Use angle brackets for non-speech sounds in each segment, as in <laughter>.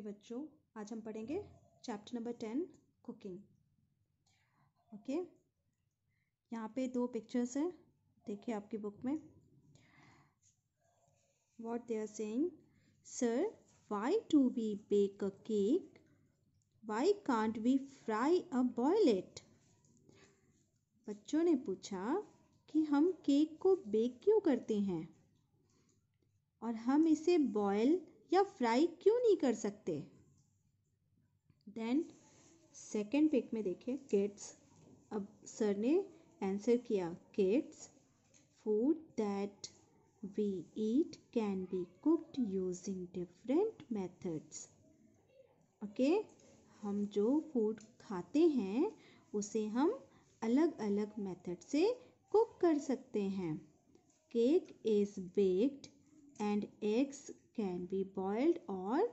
Okay बच्चों आज हम पढ़ेंगे chapter number ten cooking okay यहाँ पे दो पिक्चर्स हैं देखिए आपकी बुक में what they are saying sir why do we bake a cake why can't we fry a boiled बच्चों ने पूछा कि हम केक को बेक क्यों करते हैं और हम इसे बॉयल या फ्राई क्यों नहीं कर सकते देन सेकेंड पिक में देखिए किड्स अब सर ने आंसर किया kids food that we eat can be cooked using different methods okay हम जो फूड खाते हैं उसे हम अलग अलग मेथड से कुक कर सकते हैं cake is baked and eggs can be boiled और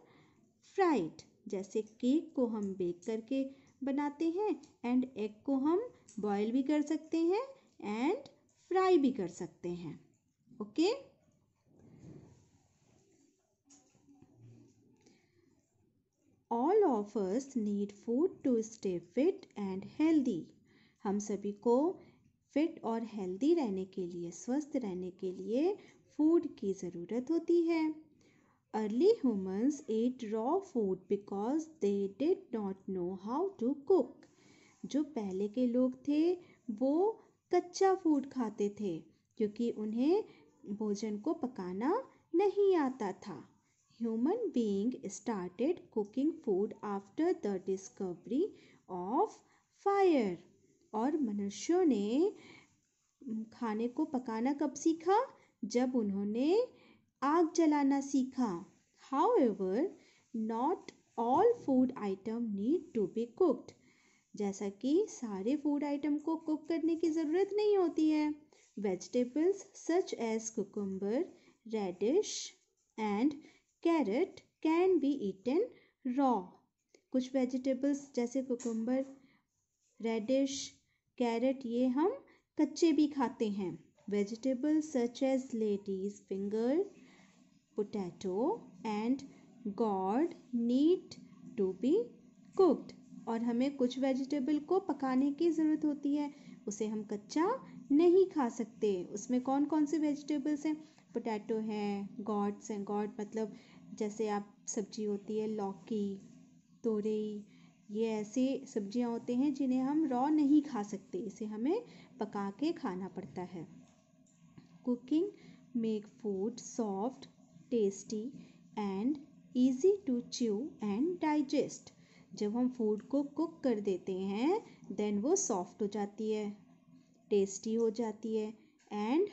फ्राइड जैसे केक को हम बेक करके बनाते हैं एंड एग को हम बॉयल भी कर सकते हैं एंड फ्राई भी कर सकते हैं okay all of us need food to stay fit and healthy हम सभी को फिट और हेल्दी रहने के लिए स्वस्थ रहने के लिए फूड की ज़रूरत होती है Early humans ate raw food because they did not know how to cook. जो पहले के लोग थे वो कच्चा फूड खाते थे क्योंकि उन्हें भोजन को पकाना नहीं आता था human being started cooking food after the discovery of fire और मनुष्यों ने खाने को पकाना कब सीखा जब उन्होंने आग जलाना सीखा however not all food item need to be cooked जैसा कि सारे फूड आइटम को कुक करने की ज़रूरत नहीं होती है vegetables such as cucumber radish and carrot can be eaten raw कुछ वेजिटेबल्स जैसे कुकुम्बर रेडिश कैरेट ये हम कच्चे भी खाते हैं vegetables such as ladies finger potato and gourd need to be cooked और हमें कुछ वेजिटेबल को पकाने की ज़रूरत होती है उसे हम कच्चा नहीं खा सकते उसमें कौन कौन सी वेजिटेबल्स हैं पोटैटो हैं गॉड्स हैं गॉड मतलब जैसे आप सब्जी होती है लौकी तोरई ये ऐसे सब्जियां होते हैं जिन्हें हम रॉ नहीं खा सकते इसे हमें पका के खाना पड़ता है cooking make food soft tasty and easy to chew and digest जब हम फूड को कुक कर देते हैं देन वो सॉफ्ट हो जाती है टेस्टी हो जाती है and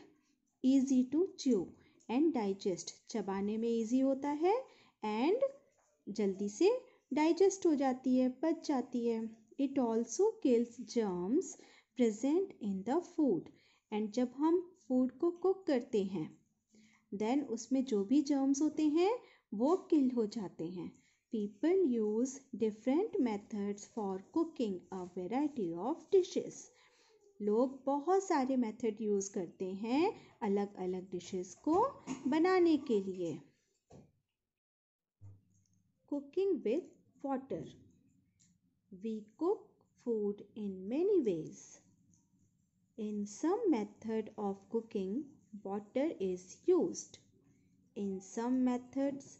easy to chew and digest चबाने में ईजी होता है एंड जल्दी से डाइजेस्ट हो जाती है पच जाती है it also kills germs present in the food and जब हम फूड को कुक करते हैं देन उसमें जो भी जर्म्स होते हैं वो किल हो जाते हैं people use different methods for cooking a variety of dishes लोग बहुत सारे मेथड यूज़ करते हैं अलग अलग डिशेस को बनाने के लिए cooking with water we cook food in many ways in some method of cooking water is used. In some methods,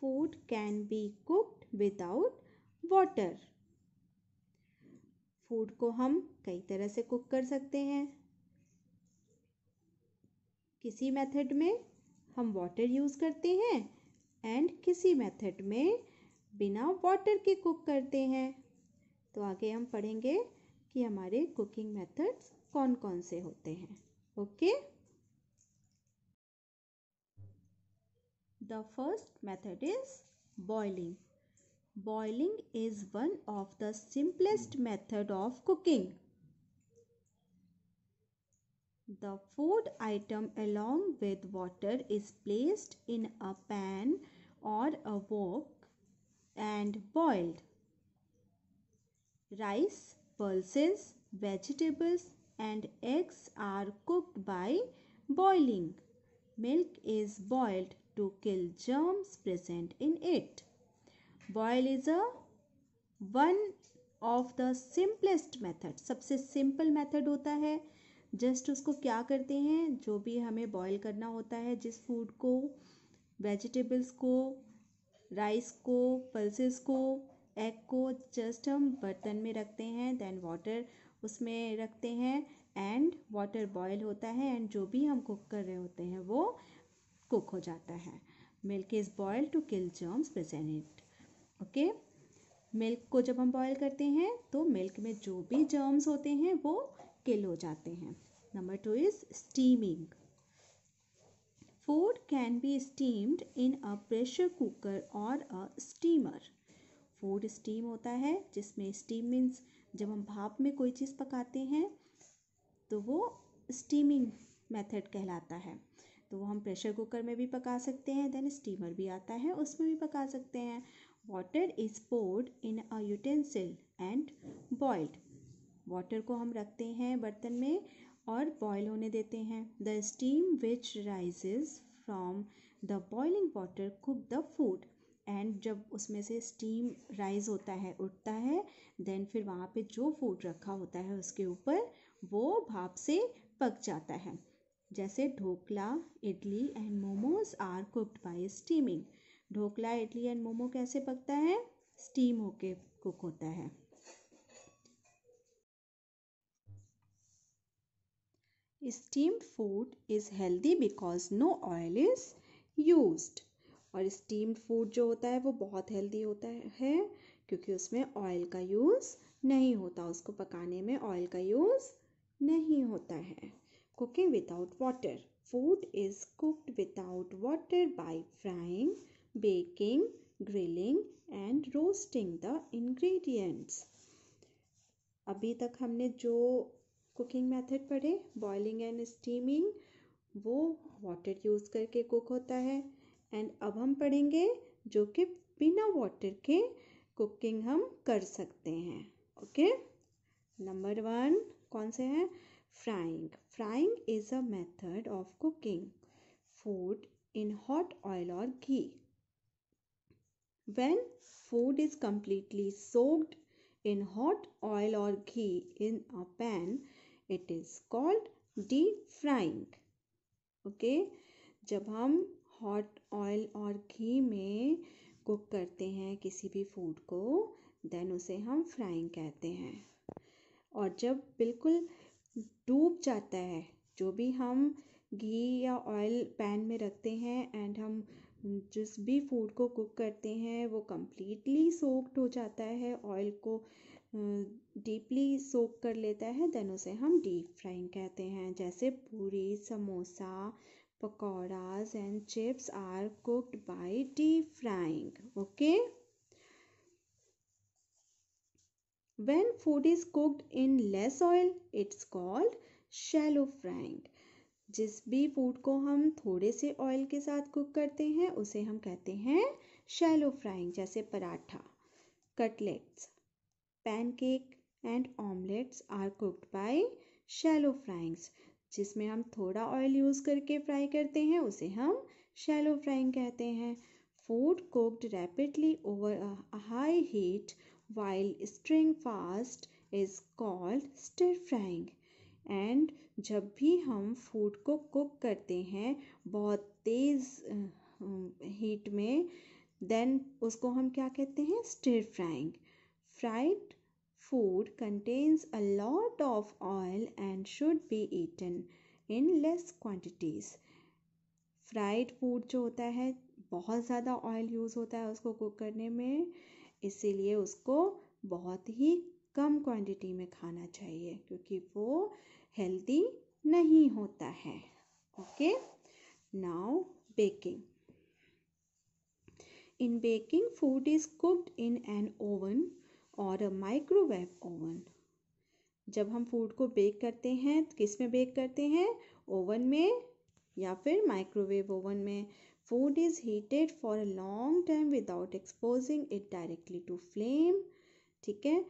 food can be cooked without water. Food को हम कई तरह से कुक कर सकते हैं किसी मेथड में हम वाटर यूज़ करते हैं एंड किसी मेथड में बिना वाटर के कुक करते हैं तो आगे हम पढ़ेंगे कि हमारे कुकिंग मेथड्स कौन कौन से होते हैं okay okay? The first method is boiling. Boiling is one of the simplest method of cooking. The food item along with water is placed in a pan or a wok and boiled. Rice, pulses, vegetables and eggs are cooked by boiling. Milk is boiled to kill germs present in it. Boil is a one of the simplest method सबसे simple मेथड होता है just उसको क्या करते हैं जो भी हमें बॉईल करना होता है जिस फूड को वेजिटेबल्स को राइस को पल्सेस को एग को जस्ट हम बर्तन में रखते हैं दैन वाटर उसमें रखते हैं एंड वाटर बॉयल होता है एंड जो भी हम कुक कर रहे होते हैं वो कुक हो जाता है milk is boil to kill germs present it okay milk को जब हम बॉयल करते हैं तो मिल्क में जो भी जर्म्स होते हैं वो किल हो जाते हैं number two is steaming food can be steamed in a pressure cooker or a steamer food steam होता है जिसमें स्टीम मीन्स जब हम भाप में कोई चीज़ पकाते हैं तो वो स्टीमिंग मेथड कहलाता है तो वो हम प्रेशर कुकर में भी पका सकते हैं देन स्टीमर भी आता है उसमें भी पका सकते हैं water is poured in a utensil and boiled water को हम रखते हैं बर्तन में और बॉयल होने देते हैं the steam which rises from the boiling water cook the food and जब उसमें से स्टीम राइज होता है उठता है देन फिर वहाँ पे जो फूड रखा होता है उसके ऊपर वो भाप से पक जाता है जैसे dhokla idli and momos are cooked by steaming dhokla idli and momo कैसे पकता है स्टीम होके कुक होता है steam food is healthy because no oil is used और स्टीम्ड फूड जो होता है वो बहुत हेल्दी होता है क्योंकि उसमें ऑयल का यूज़ नहीं होता उसको पकाने में ऑयल का यूज़ नहीं होता है cooking without water food is cooked without water by frying baking grilling and roasting the ingredients अभी तक हमने जो कुकिंग मेथड पढ़े बॉइलिंग एंड स्टीमिंग वो वाटर यूज़ करके कुक होता है एंड अब हम पढ़ेंगे जो कि बिना वाटर के कुकिंग हम कर सकते हैं ओके नंबर वन कौन से हैं frying frying is a method of cooking food in hot oil or ghee when food is completely soaked in hot oil or ghee in a pan it is called deep frying okay? जब हम hot oil और घी में cook करते हैं किसी भी food को then उसे हम फ्राइंग कहते हैं और जब बिल्कुल डूब जाता है जो भी हम घी या ऑयल पैन में रखते हैं एंड हम जिस भी फूड को कुक करते हैं वो कम्प्लीटली सोक्ड हो जाता है ऑयल को डीपली सोक कर लेता है देन उसे हम डीप फ्राइंग कहते हैं जैसे puri samosa pakodas and chips are cooked by deep frying okay When food is cooked in less oil, it's called shallow frying. जिस भी फूड को हम थोड़े से ऑयल के साथ कुक करते हैं उसे हम कहते हैं शैलो फ्राइंग जैसे paratha cutlets pancake and omelettes are cooked by shallow fryings जिसमें हम थोड़ा ऑयल यूज़ करके फ्राई करते हैं उसे हम शैलो फ्राइंग कहते हैं food cooked rapidly over high heat while stirring fast is called stir frying and जब भी हम फूड को कुक करते हैं बहुत तेज़ हीट में देन उसको हम क्या कहते हैं stir frying fried food contains a lot of oil and should be eaten in less quantities fried food जो होता है बहुत ज़्यादा ऑयल यूज़ होता है उसको कुक करने में इसीलिए उसको बहुत ही कम क्वांटिटी में खाना चाहिए क्योंकि वो हेल्दी नहीं होता है okay now baking in baking food is cooked in an oven or microwave oven जब हम फूड को बेक करते हैं तो किस में बेक करते हैं ओवन में या फिर माइक्रोवेव ओवन में Food is heated for a long time without exposing it directly to flame. ठीक है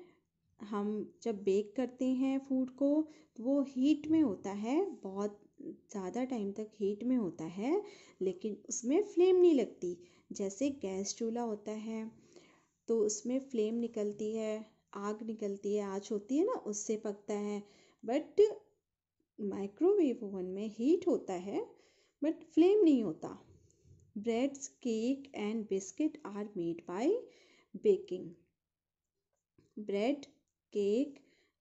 हम जब बेक करते हैं फूड को तो वो हीट में होता है बहुत ज़्यादा टाइम तक हीट में होता है लेकिन उसमें फ्लेम नहीं लगती जैसे गैस चूल्हा होता है तो उसमें फ्लेम निकलती है आग निकलती है आँच होती है ना उससे पकता है बट माइक्रोवेव ओवन में हीट होता है बट फ्लेम नहीं होता breads cake and biscuit are made by baking bread cake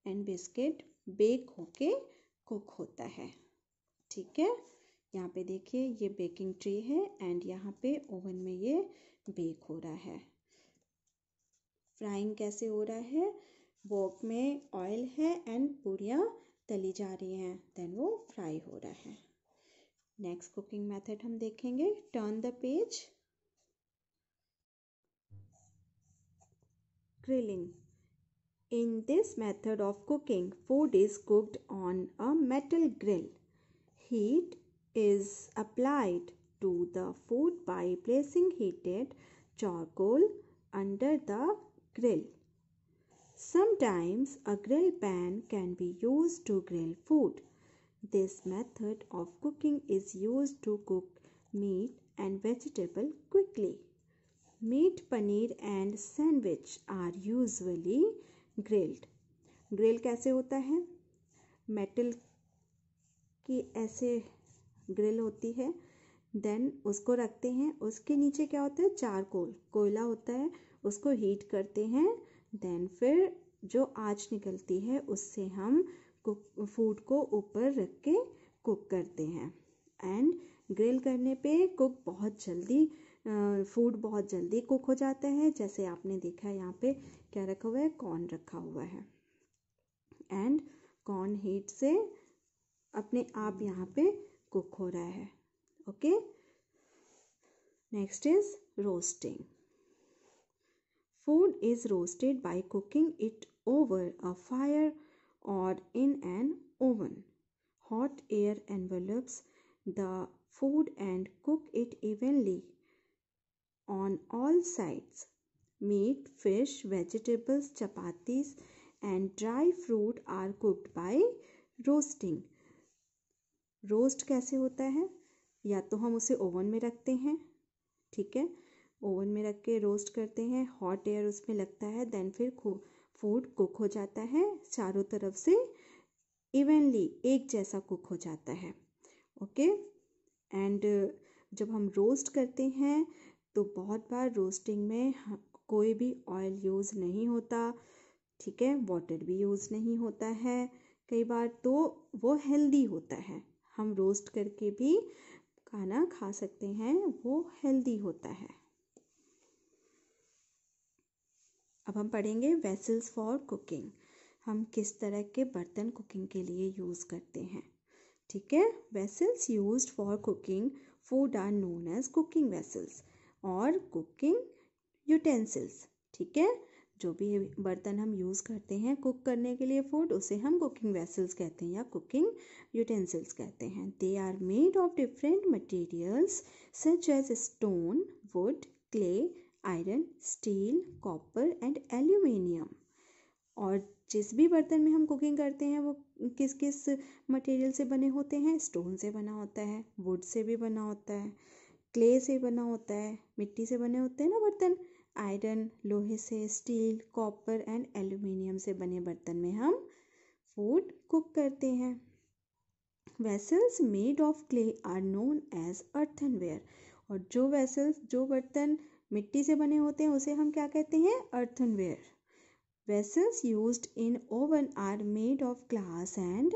and biscuit bake होके cook होता है ठीक है यहाँ पे देखिए ये बेकिंग ट्रे है एंड यहाँ पे ओवन में ये बेक हो रहा है फ्राइंग कैसे हो रहा है वॉक में ऑयल है एंड पूरियाँ तली जा रही हैं देन वो फ्राई हो रहा है नेक्स्ट कुकिंग मेथड हम देखेंगे turn the page grilling in this method of cooking food is cooked on a metal grill heat is applied to the food by placing heated charcoal under the grill sometimes a grill pan can be use to grill food This method of cooking is used to cook meat and vegetable quickly. Meat paneer and sandwich are usually grilled. Grill कैसे होता है Metal की ऐसे grill होती है Then उसको रखते हैं उसके नीचे क्या होता है चारकोल कोयला होता है उसको हीट करते हैं देन फिर जो आँच निकलती है उससे हम कुक फूड को ऊपर रख के कुक करते हैं एंड ग्रिल करने पे कुक बहुत जल्दी फूड बहुत जल्दी कुक हो जाता है जैसे आपने देखा है यहाँ पे क्या रखा हुआ है कॉर्न रखा हुआ है एंड कॉर्न हीट से अपने आप यहाँ पे कुक हो रहा है okay next is roasting food is roasted by cooking it over a fire or in an oven. Hot air envelops the food and cook it evenly on all sides. Meat, fish, vegetables, chapatis, and dry fruit are cooked by roasting. Roast कैसे होता है या तो हम उसे oven में रखते हैं ठीक है ओवन में रख के रोस्ट करते हैं हॉट एयर उसमें लगता है देन फिर फूड कुक हो जाता है चारों तरफ से इवनली एक जैसा कुक हो जाता है ओके एंड uh, जब हम रोस्ट करते हैं तो बहुत बार रोस्टिंग में कोई भी ऑयल यूज़ नहीं होता ठीक है वाटर भी यूज़ नहीं होता है कई बार तो वो हेल्दी होता है हम रोस्ट करके भी खाना खा सकते हैं वो हेल्दी होता है अब हम पढ़ेंगे वेसल्स फॉर कुकिंग हम किस तरह के बर्तन कुकिंग के लिए यूज़ करते हैं ठीक है vessels use for cooking food are known as cooking vessels or cooking utensils ठीक है जो भी बर्तन हम यूज़ करते हैं कुक करने के लिए फूड उसे हम कुकिंग वेसल्स कहते हैं या कुकिंग यूटेंसिल्स कहते हैं they are made of different materials such as stone wood clay iron steel copper and aluminium और जिस भी बर्तन में हम कुकिंग करते हैं वो किस किस मटेरियल से बने होते हैं स्टोन से बना होता है वुड से भी बना होता है क्ले से बना होता है मिट्टी से बने होते हैं ना बर्तन आयरन लोहे से स्टील कॉपर एंड एल्यूमिनियम से बने बर्तन में हम फूड कुक करते हैं vessels made of clay are known as earthenware और जो वेसल्स जो बर्तन मिट्टी से बने होते हैं उसे हम क्या कहते हैं earthenware vessels use in oven are made of glass and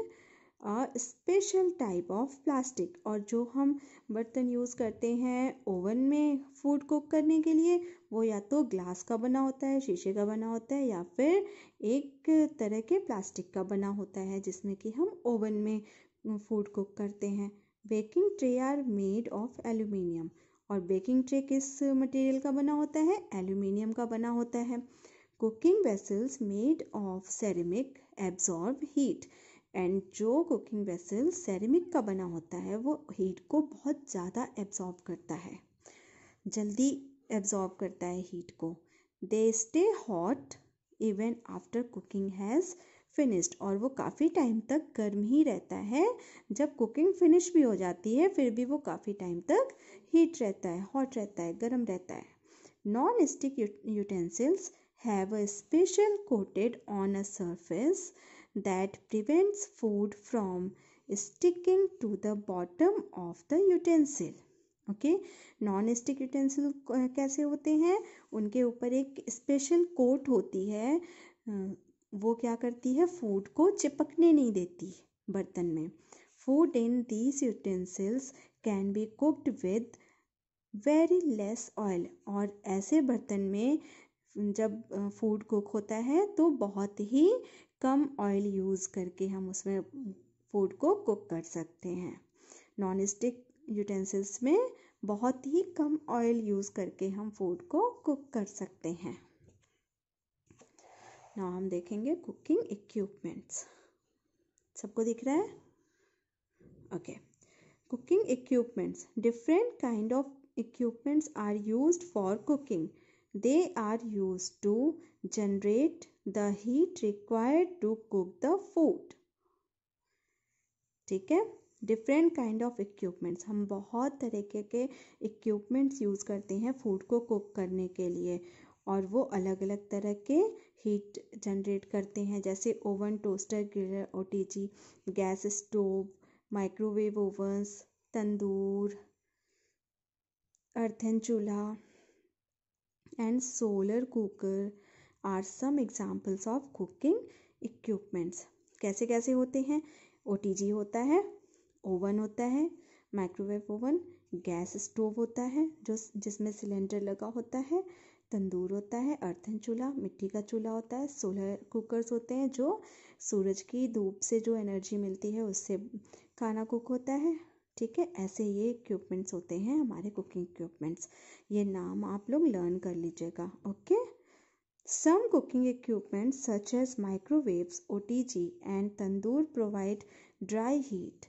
special type of plastic और जो हम बर्तन यूज़ करते हैं ओवन में फूड कुक करने के लिए वो या तो ग्लास का बना होता है शीशे का बना होता है या फिर एक तरह के प्लास्टिक का बना होता है जिसमें कि हम ओवन में फूड कुक करते हैं baking tray are made of aluminium और बेकिंग ट्रे किस मटेरियल का बना होता है एल्यूमिनियम का बना होता है cooking vessels made of ceramic absorb heat and जो कुकिंग वेसल सेरेमिक का बना होता है वो हीट को बहुत ज़्यादा एब्जॉर्ब करता है जल्दी एब्जॉर्ब करता है हीट को they stay hot even after cooking has finished और वो काफ़ी टाइम तक गर्म ही रहता है जब कुकिंग फिनिश भी हो जाती है फिर भी वो काफ़ी टाइम तक हीट रहता है हॉट रहता है गर्म रहता है non stick utensils have a special coated on a surface that prevents food from sticking to the bottom of the utensil okay non stick utensil कैसे होते हैं उनके ऊपर एक स्पेशल कोट होती है uh, वो क्या करती है फूड को चिपकने नहीं देती बर्तन में food in these utensils can be cooked with very less oil और ऐसे बर्तन में जब फूड कुक होता है तो बहुत ही कम ऑयल यूज़ करके हम उसमें फूड को कुक कर सकते हैं नॉन स्टिक यूटेंसिल्स में बहुत ही कम ऑयल यूज़ करके हम फूड को कुक कर सकते हैं नाउ हम देखेंगे कुकिंग इक्विपमेंट्स सबको दिख रहा है okay cooking equipments different kind of equipments are use for cooking they are use to generate the heat required to cook the food ठीक है डिफरेंट काइंड ऑफ इक्विपमेंट्स हम बहुत तरीके के इक्विपमेंट्स यूज़ करते हैं फूड को कुक करने के लिए और वो अलग अलग तरह के हीट जनरेट करते हैं जैसे ओवन टोस्टर ग्रिलर ओ gas stove microwave ovens tandoor earthen chulha and solar cooker are some examples of cooking equipments कैसे कैसे होते हैं ओ होता है ओवन होता है माइक्रोवेव ओवन गैस स्टोव होता है जो जिसमें सिलेंडर लगा होता है तंदूर होता है अर्थन चूल्हा मिट्टी का चूल्हा होता है सोलर कुकर्स होते हैं जो सूरज की धूप से जो एनर्जी मिलती है उससे खाना कुक होता है ठीक है ऐसे ये इक्विपमेंट्स होते हैं हमारे कुकिंग इक्विपमेंट्स ये नाम आप लोग लर्न कर लीजिएगा okay some cooking equipment such as microwaves ओ and tandoor provide dry heat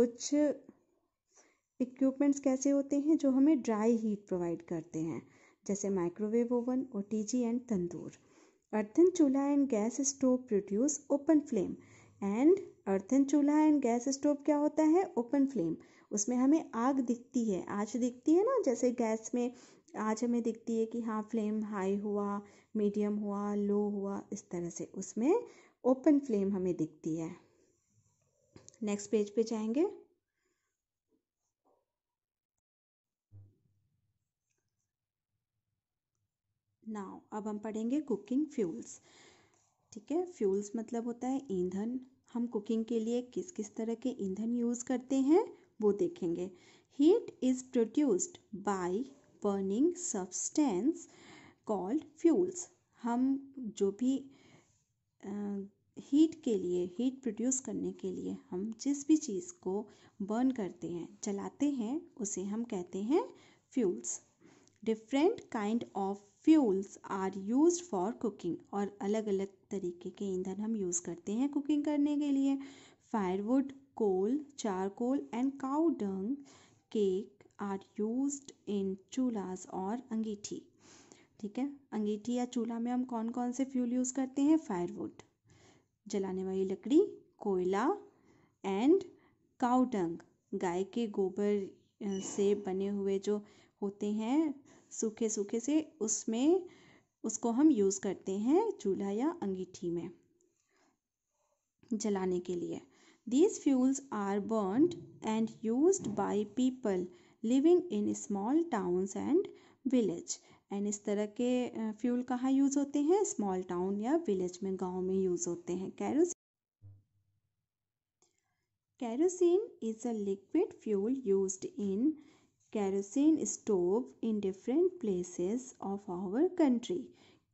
कुछ इक्विपमेंट्स कैसे होते हैं जो हमें ड्राई हीट प्रोवाइड करते हैं जैसे microwave oven OTG and tandoor earthen chulha and gas stove produce open flame and earthen chulha and gas stove क्या होता है ओपन फ्लेम उसमें हमें आग दिखती है आज दिखती है ना जैसे गैस में आज हमें दिखती है कि हाँ फ्लेम हाई हुआ मीडियम हुआ लो हुआ इस तरह से उसमें ओपन फ्लेम हमें दिखती है नेक्स्ट पेज पे जाएंगे नाउ अब हम पढ़ेंगे कुकिंग फ्यूल्स ठीक है फ्यूल्स मतलब होता है ईंधन हम कुकिंग के लिए किस किस तरह के ईंधन यूज़ करते हैं वो देखेंगे heat is produced by burning substance called fuels हम जो भी हीट के लिए हीट प्रोड्यूस करने के लिए हम जिस भी चीज़ को बर्न करते हैं चलाते हैं उसे हम कहते हैं fuels different kind of fuels are use for cooking और अलग अलग तरीके के ईंधन हम यूज़ करते हैं कुकिंग करने के लिए firewood coal charcoal and cow dung cake are use in chulhas और अंगीठी ठीक है अंगीठी या चूल्हा में हम कौन कौन से फ्यूल यूज़ करते हैं फायरवुड जलाने वाली लकड़ी कोयला एंड काउडंग गाय के गोबर से बने हुए जो होते हैं सूखे सूखे से उसमें उसको हम यूज़ करते हैं चूल्हा या अंगीठी में जलाने के लिए these fuels are burned and use by people living in small towns and village and इस तरह के फ्यूल कहाँ यूज़ होते हैं स्मॉल टाउन या विलेज में गांव में यूज़ होते हैं kerosene kerosene is a liquid fuel used in kerosene stove in different places of our country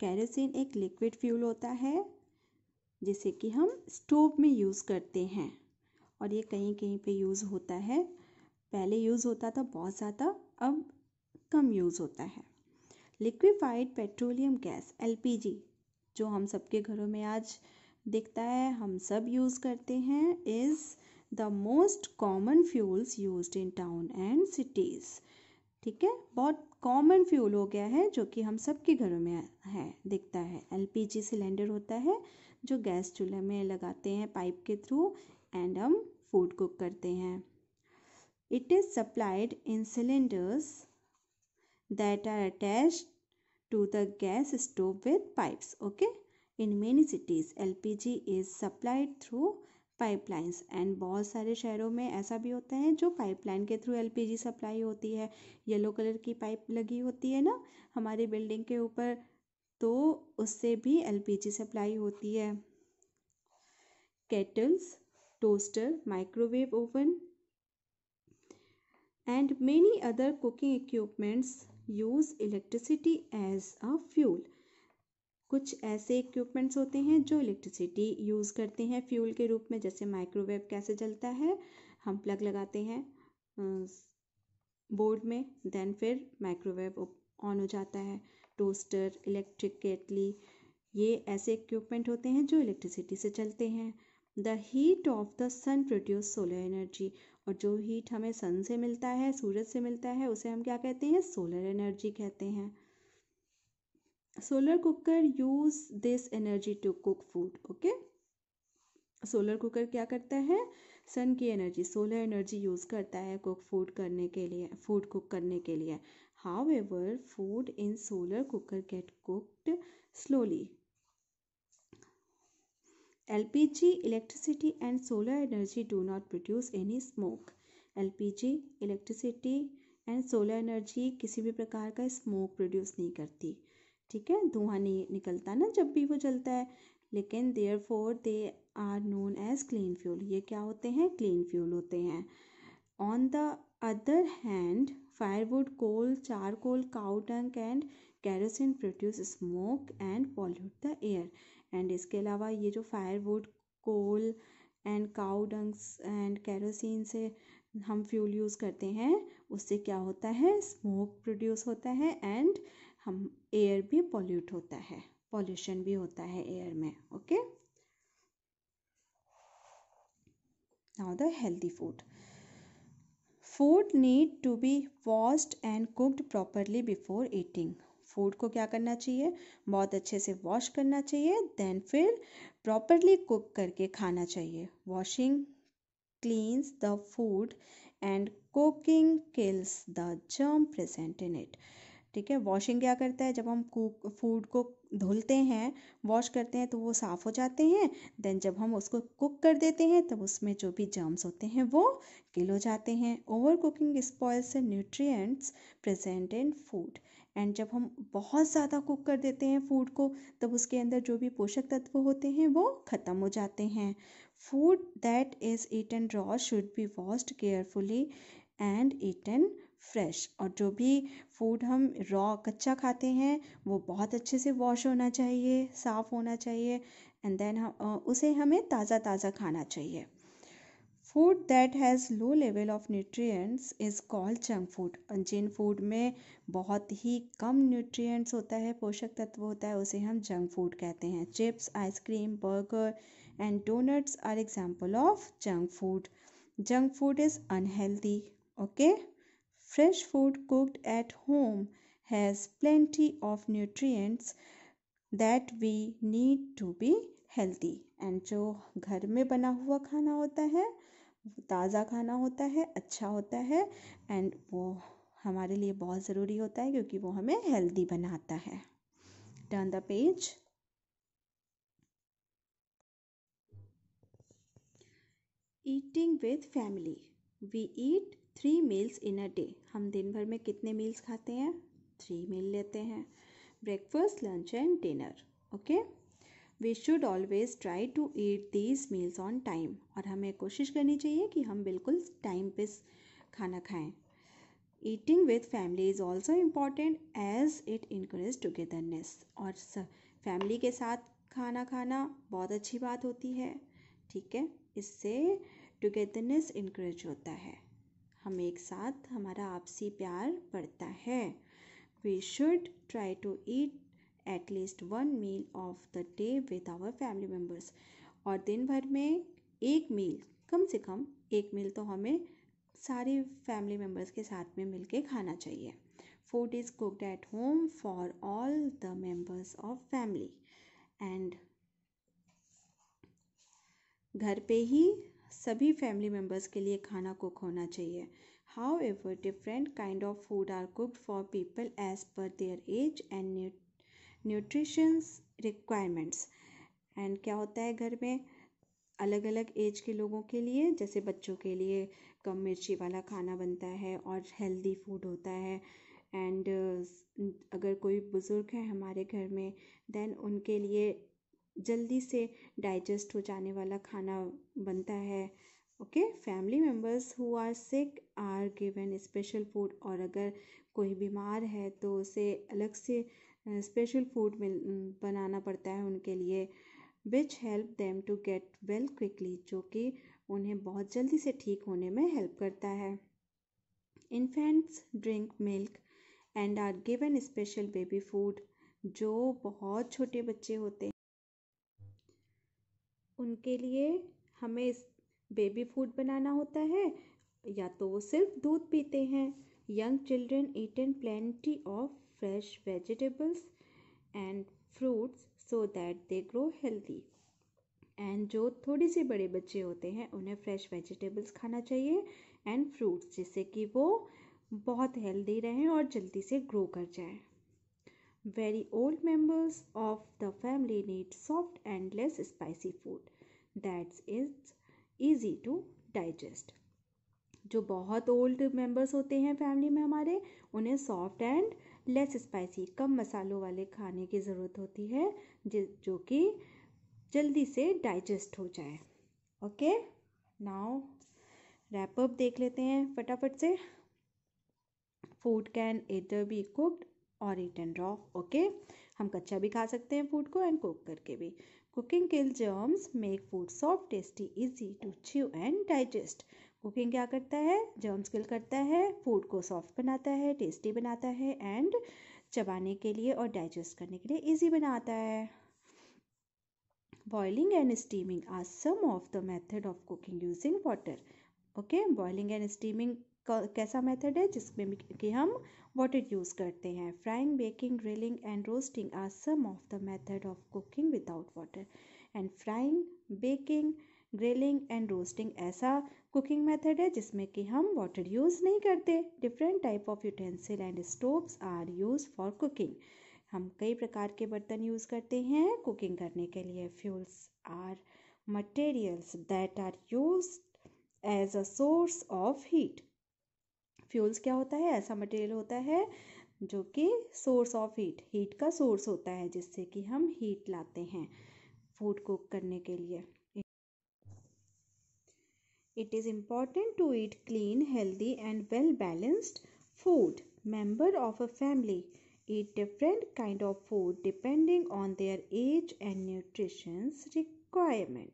kerosene एक लिक्विड फ्यूल होता है जिसे कि हम स्टोव में यूज़ करते हैं और ये कहीं कहीं पे यूज़ होता है पहले यूज़ होता था बहुत ज़्यादा अब कम यूज़ होता है लिक्विफाइड पेट्रोलियम गैस एल जो हम सबके घरों में आज दिखता है हम सब यूज़ करते हैं is the most common fuels use in town and cities ठीक है बहुत कॉमन फ्यूल हो गया है जो कि हम सबके घरों में है दिखता है एलपीजी सिलेंडर होता है जो गैस चूल्हे में लगाते हैं पाइप के थ्रू एंड हम फूड कुक करते हैं it is supplied in cylinders that are attach to the gas stove with pipes okay in many cities L P G is supplied through pipelines and बहुत सारे शहरों में ऐसा भी होता है जो पाइपलाइन के थ्रू एलपीजी सप्लाई होती है येलो कलर की पाइप लगी होती है ना हमारी बिल्डिंग के ऊपर तो उससे भी एलपीजी सप्लाई होती है kettles toaster microwave oven and many other cooking equipments use electricity as a fuel कुछ ऐसे इक्विपमेंट्स होते हैं जो इलेक्ट्रिसिटी यूज़ करते हैं फ्यूल के रूप में जैसे माइक्रोवेव कैसे जलता है हम प्लग लगाते हैं बोर्ड में देन फिर माइक्रोवेव ऑन हो जाता है टोस्टर इलेक्ट्रिक केटली ये ऐसे इक्विपमेंट होते हैं जो इलेक्ट्रिसिटी से चलते हैं the heat of the sun produce solar energy और जो हीट हमें सन से मिलता है सूरज से मिलता है उसे हम क्या कहते हैं सोलर एनर्जी कहते हैं solar cooker use this energy to cook food okay solar cooker क्या करता है सन की एनर्जी सोलर एनर्जी यूज करता है कुक फूड करने के लिए फूड कुक करने के लिए however food in solar cooker get cooked slowly L LPG electricity and solar energy do not produce any smoke L P G electricity and solar energy किसी भी प्रकार का स्मोक प्रोड्यूस नहीं करती ठीक है धुआं नहीं निकलता ना जब भी वो जलता है लेकिन therefore they are known as clean fuel ये क्या होते हैं क्लीन फ्यूल होते हैं on the other hand firewood coal charcoal cow dung and kerosene produce smoke and pollute the air and इसके अलावा ये जो firewood coal and cow dungs and kerosene से हम फ्यूल यूज़ करते हैं उससे क्या होता है स्मोक प्रोड्यूस होता है एंड हम एयर भी पॉल्यूट होता है पॉल्यूशन भी होता है एयर में okay now the healthy food food need to be washed and cooked properly before eating food को क्या करना चाहिए बहुत अच्छे से वॉश करना चाहिए देन फिर प्रॉपरली कुक करके खाना चाहिए washing cleans the food and cooking kills the germ present in it ठीक है वॉशिंग क्या करता है जब हम कुक फूड को धुलते हैं वॉश करते हैं तो वो साफ़ हो जाते हैं देन जब हम उसको कुक कर देते हैं तब उसमें जो भी जर्म्स होते हैं वो किल हो जाते हैं over cooking spoils nutrients present in food and जब हम बहुत ज़्यादा कुक कर देते हैं फूड को तब उसके अंदर जो भी पोषक तत्व होते हैं वो ख़त्म हो जाते हैं food that is eat and raw should be washed carefully and eat and fresh और जो भी फूड हम रॉ कच्चा खाते हैं वो बहुत अच्छे से वॉश होना चाहिए साफ़ होना चाहिए एंड देन उसे हमें ताज़ा ताज़ा खाना चाहिए food that has low level of nutrients is called junk food जिन फूड में बहुत ही कम न्यूट्रिएंट्स होता है पोषक तत्व होता है उसे हम जंक फूड कहते हैं chips ice cream burger and donuts are example of junk food junk food is unhealthy okay Fresh food cooked at home has plenty of nutrients that we need to be healthy and जो घर में बना हुआ खाना होता है ताज़ा खाना होता है अच्छा होता है एंड वो हमारे लिए बहुत ज़रूरी होता है क्योंकि वो हमें हेल्दी बनाता है turn the page eating with family we eat three meals in a day हम दिन भर में कितने मील्स खाते हैं थ्री मील लेते हैं breakfast lunch and dinner okay we should always try to eat these meals on time और हमें कोशिश करनी चाहिए कि हम बिल्कुल टाइम पे खाना खाएं eating with family is also important as it increase togetherness और फैमिली के साथ खाना खाना बहुत अच्छी बात होती है ठीक है इससे टुगेदरनेस इंक्रेज होता है हम एक साथ हमारा आपसी प्यार बढ़ता है we should try to eat at least one meal of the day with our family members और दिन भर में एक मील कम से कम एक मील तो हमें सारी फैमिली मेम्बर्स के साथ में मिलके खाना चाहिए food is cooked at home for all the members of family and घर पे ही सभी फैमिली मेम्बर्स के लिए खाना कुक होना चाहिए however different kind of food are cook for people as per their age and nutritions requirements and क्या होता है घर में अलग अलग एज के लोगों के लिए जैसे बच्चों के लिए कम मिर्ची वाला खाना बनता है और हेल्दी फूड होता है एंड अगर कोई बुज़ुर्ग है हमारे घर में देन उनके लिए जल्दी से डाइजेस्ट हो जाने वाला खाना बनता है okay family members who are sick are given special food और अगर कोई बीमार है तो उसे अलग से स्पेशल फूड मिल बनाना पड़ता है उनके लिए which help them to get well quickly जो कि उन्हें बहुत जल्दी से ठीक होने में हेल्प करता है infants drink milk and are given special baby food जो बहुत छोटे बच्चे होते उनके लिए हमें बेबी फूड बनाना होता है या तो वो सिर्फ दूध पीते हैं children eat and plenty of fresh vegetables and fruits so that they grow healthy and जो थोड़े से बड़े बच्चे होते हैं उन्हें फ्रेश वेजिटेबल्स खाना चाहिए एंड फ्रूट्स जिससे कि वो बहुत हेल्दी रहें और जल्दी से ग्रो कर जाएं very old members of the family need soft and less spicy food that's is easy to digest जो बहुत ओल्ड मेंबर्स होते हैं फैमिली में हमारे उन्हें सॉफ्ट एंड लेस स्पाइसी कम मसालों वाले खाने की ज़रूरत होती है जो कि जल्दी से डाइजेस्ट हो जाए ओके नाउ रैपअप देख लेते हैं फटाफट से food can either be cooked और इट एंड रॉ ओके हम कच्चा भी खा सकते हैं फूड को एंड कुक करके भी cooking kill germs make food soft tasty easy to chew and digest cooking क्या करता है जर्म्स किल करता है फूड को सॉफ्ट बनाता है टेस्टी बनाता है एंड चबाने के लिए और डाइजेस्ट करने के लिए इजी बनाता है boiling and steaming are some of the method of cooking using water okay boiling and steaming कैसा मेथड है जिसमें कि हम वाटर यूज़ करते हैं frying baking grilling and roasting are some of the method of cooking without water and frying baking grilling and roasting ऐसा cooking method है जिसमें कि हम वाटर यूज़ नहीं करते different type of utensil and stoves are use for cooking हम कई प्रकार के बर्तन यूज़ करते हैं कुकिंग करने के लिए fuels are materials that are use as a source of heat fuels क्या होता है ऐसा मटेरियल होता है जो कि सोर्स ऑफ हीट हीट का सोर्स होता है जिससे कि हम हीट लाते हैं फूड कुक करने के लिए it is important to eat clean healthy and well balanced food member of a family eat different kind of food depending on their age and nutritions requirement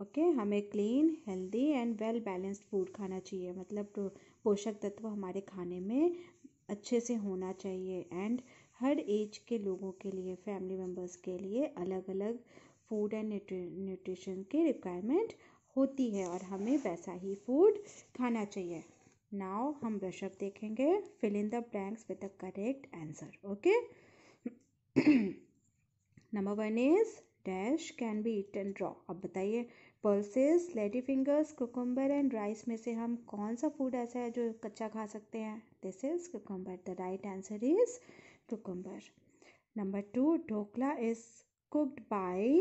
okay okay, हमें clean healthy and well balanced food खाना चाहिए मतलब पोषक तत्व हमारे खाने में अच्छे से होना चाहिए एंड हर एज के लोगों के लिए फैमिली मेम्बर्स के लिए अलग अलग फूड एंड न्यूट्रिशन के रिक्वायरमेंट होती है और हमें वैसा ही फूड खाना चाहिए नाव हम ब्रशअप देखेंगे fill in the blanks with the correct answer okay number one is dash can be eaten raw अब बताइए पर्सेस lady fingers cucumber and rice में से हम कौन सा फूड ऐसा है जो कच्चा खा सकते हैं this is cucumber the right answer is cucumber number two dhokla is cooked by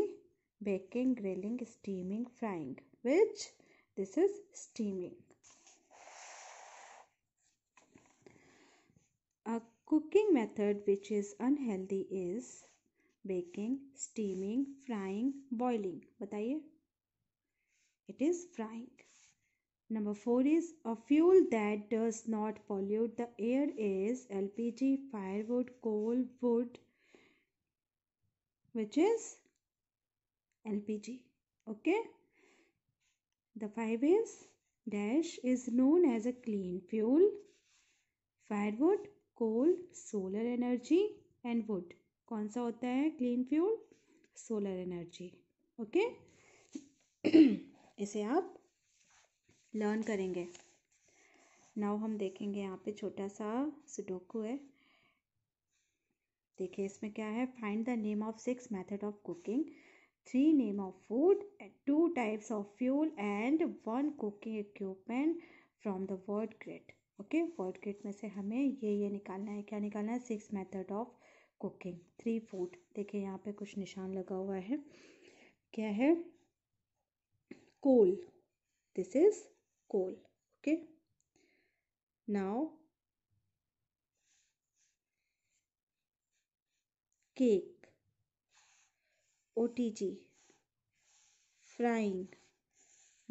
baking grilling steaming frying which this is steaming a cooking method which is unhealthy is baking steaming frying boiling बताइए it is frying. Number four is a fuel that does not pollute the air is LPG, firewood, coal, wood, which is LPG. Okay. The five is dash is known as a clean fuel, firewood, coal, solar energy and wood. कौन सा होता है energy. Okay. <clears throat> इसे आप learn करेंगे now हम देखेंगे यहाँ पे छोटा सा सुडोकू है देखिए इसमें क्या है find the name of six method of cooking three name of food two types of fuel and one cooking equipment from the word great okay word great में से हमें ये ये निकालना है क्या निकालना है six method of cooking three food देखिए यहाँ पे कुछ निशान लगा हुआ है क्या है coal this is coal okay now cake otg frying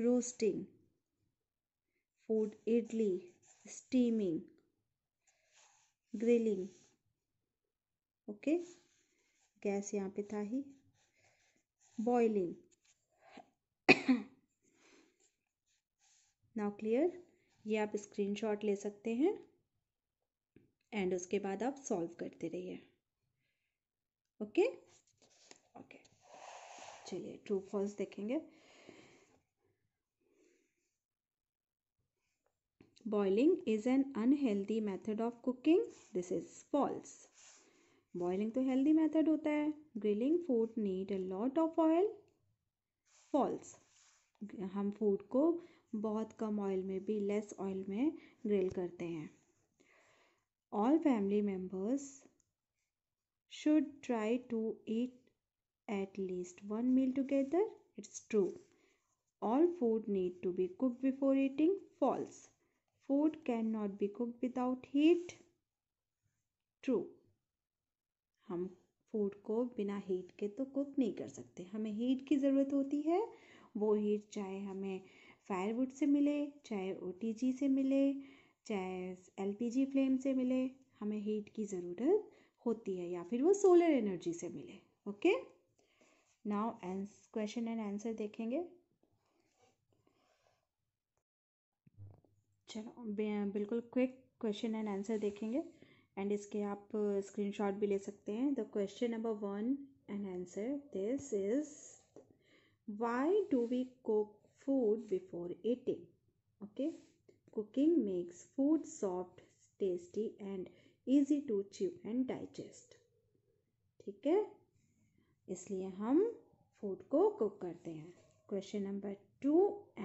roasting food idli steaming grilling okay gas yahan pe tha hi boiling now clear ये आप स्क्रीनशॉट ले सकते हैं एंड उसके बाद आप सॉल्व करते रहिए ओके ओके चलिए ट्रू फॉल्स देखेंगे boiling is an unhealthy method of cooking this is false boiling तो हेल्दी मेथड होता है grilling food need a lot of oil false हम फूड को बहुत कम ऑयल में भी लेस ऑयल में ग्रिल करते हैं all family members should try to eat at least one meal together it's true all food need to be cook before eating false food can not be cook without heat true हम food को बिना heat के तो cook नहीं कर सकते हमें heat की ज़रूरत होती है वो हीट चाहे हमें फायरवुड से मिले चाहे ओ से मिले चाहे एल फ्लेम से मिले हमें हीट की ज़रूरत होती है या फिर वो सोलर एनर्जी से मिले okay now question and answer देखेंगे चलो बिल्कुल क्विक क्वेश्चन एंड आंसर देखेंगे एंड इसके आप स्क्रीनशॉट भी ले सकते हैं the question number one and answer this is why do we cook food before eating okay cooking makes food soft tasty and easy to chew and digest ठीक है इसलिए हम फूड को कुक करते हैं question number two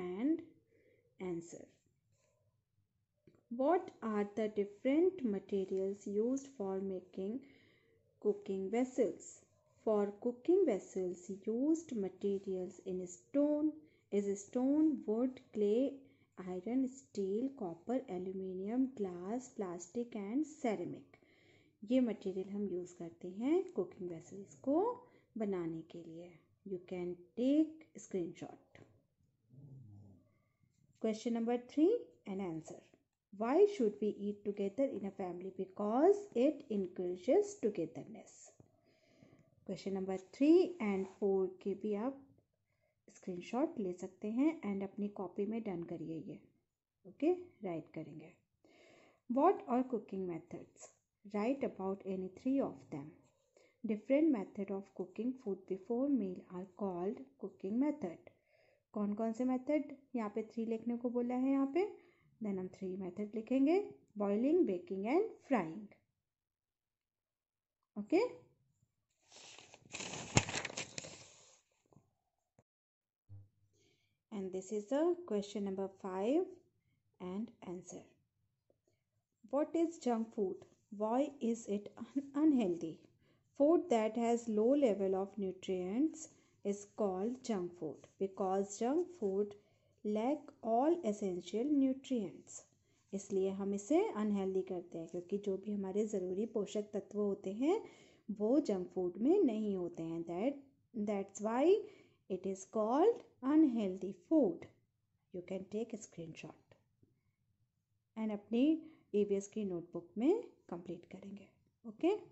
and answer what are the different materials used for making cooking vessels for cooking vessels used materials in stone is stone, wood, clay, iron, steel, copper, aluminium, glass, plastic and ceramic. ये material हम use करते हैं cooking vessels को बनाने के लिए you can take screenshot question number three and answer why should we eat together in a family because it encourages togetherness question number three and four के भी आप स्क्रीनशॉट ले सकते हैं एंड अपनी कॉपी में डन करिए ये ओके राइट करेंगे वॉट और cooking methods write about any three of them different method of cooking food before meal are called cooking method कौन कौन से मेथड यहाँ पे थ्री लिखने को बोला है यहाँ पे देन हम थ्री मेथड लिखेंगे boiling baking and frying okay okay? and this is the question number 5 and answer what is junk food why is it un- unhealthy food that has low level of nutrients is called junk food because junk food lack all essential nutrients इसलिए हम इसे unhealthy करते हैं क्योंकि जो भी हमारे ज़रूरी पोषक तत्व होते हैं वो जंक फूड में नहीं होते हैं that that's why It is called unhealthy food. You can take screenshot and अपनी ई की नोटबुक में कंप्लीट करेंगे ओके okay?